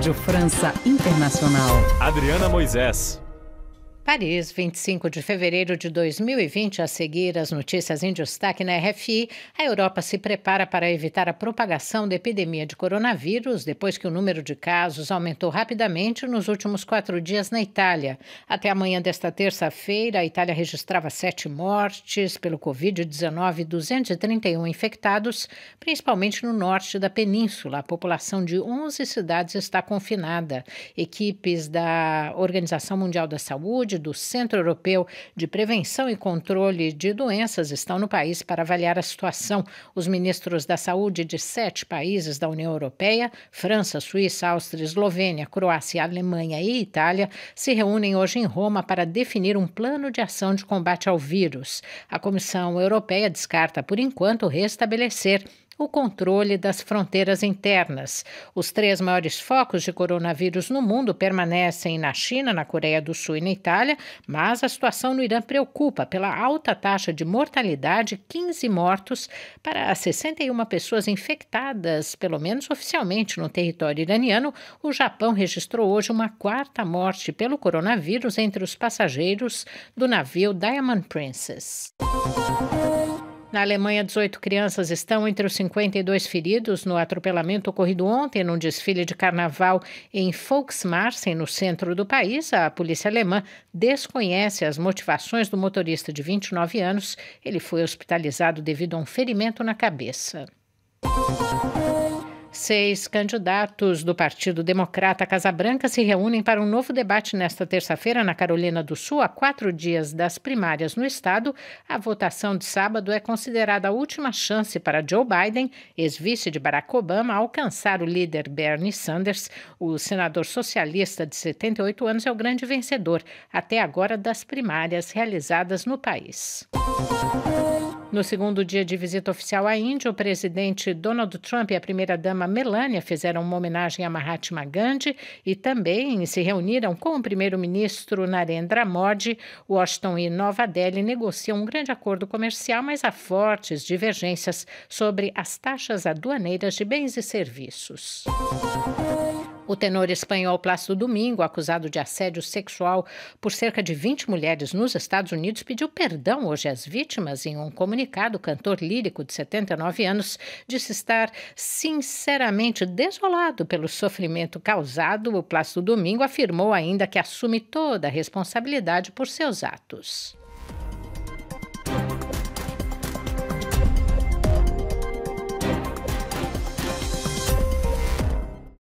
Rádio França Internacional. Adriana Moisés. Paris, 25 de fevereiro de 2020. A seguir, as notícias em destaque na RFI. A Europa se prepara para evitar a propagação da epidemia de coronavírus depois que o número de casos aumentou rapidamente nos últimos quatro dias na Itália. Até amanhã desta terça-feira, a Itália registrava sete mortes pelo Covid-19 e 231 infectados, principalmente no norte da península. A população de 11 cidades está confinada. Equipes da Organização Mundial da Saúde, do Centro Europeu de Prevenção e Controle de Doenças estão no país para avaliar a situação. Os ministros da Saúde de sete países da União Europeia, França, Suíça, Áustria, Eslovênia, Croácia, Alemanha e Itália, se reúnem hoje em Roma para definir um plano de ação de combate ao vírus. A Comissão Europeia descarta, por enquanto, restabelecer o controle das fronteiras internas. Os três maiores focos de coronavírus no mundo permanecem na China, na Coreia do Sul e na Itália, mas a situação no Irã preocupa pela alta taxa de mortalidade, 15 mortos para 61 pessoas infectadas, pelo menos oficialmente no território iraniano. O Japão registrou hoje uma quarta morte pelo coronavírus entre os passageiros do navio Diamond Princess. Na Alemanha, 18 crianças estão entre os 52 feridos no atropelamento ocorrido ontem num desfile de carnaval em Volksmarsen, no centro do país. A polícia alemã desconhece as motivações do motorista de 29 anos. Ele foi hospitalizado devido a um ferimento na cabeça. Seis candidatos do Partido Democrata Casa Branca se reúnem para um novo debate nesta terça-feira na Carolina do Sul, a quatro dias das primárias no estado. A votação de sábado é considerada a última chance para Joe Biden, ex-vice de Barack Obama, alcançar o líder Bernie Sanders. O senador socialista de 78 anos é o grande vencedor, até agora, das primárias realizadas no país. No segundo dia de visita oficial à Índia, o presidente Donald Trump e a primeira-dama Melania fizeram uma homenagem a Mahatma Gandhi e também se reuniram com o primeiro-ministro Narendra Modi. Washington e Nova Delhi negociam um grande acordo comercial, mas há fortes divergências sobre as taxas aduaneiras de bens e serviços. O tenor espanhol Plácido Domingo, acusado de assédio sexual por cerca de 20 mulheres nos Estados Unidos, pediu perdão hoje às vítimas. Em um comunicado, o cantor lírico de 79 anos disse estar sinceramente desolado pelo sofrimento causado. O Plácido Domingo afirmou ainda que assume toda a responsabilidade por seus atos.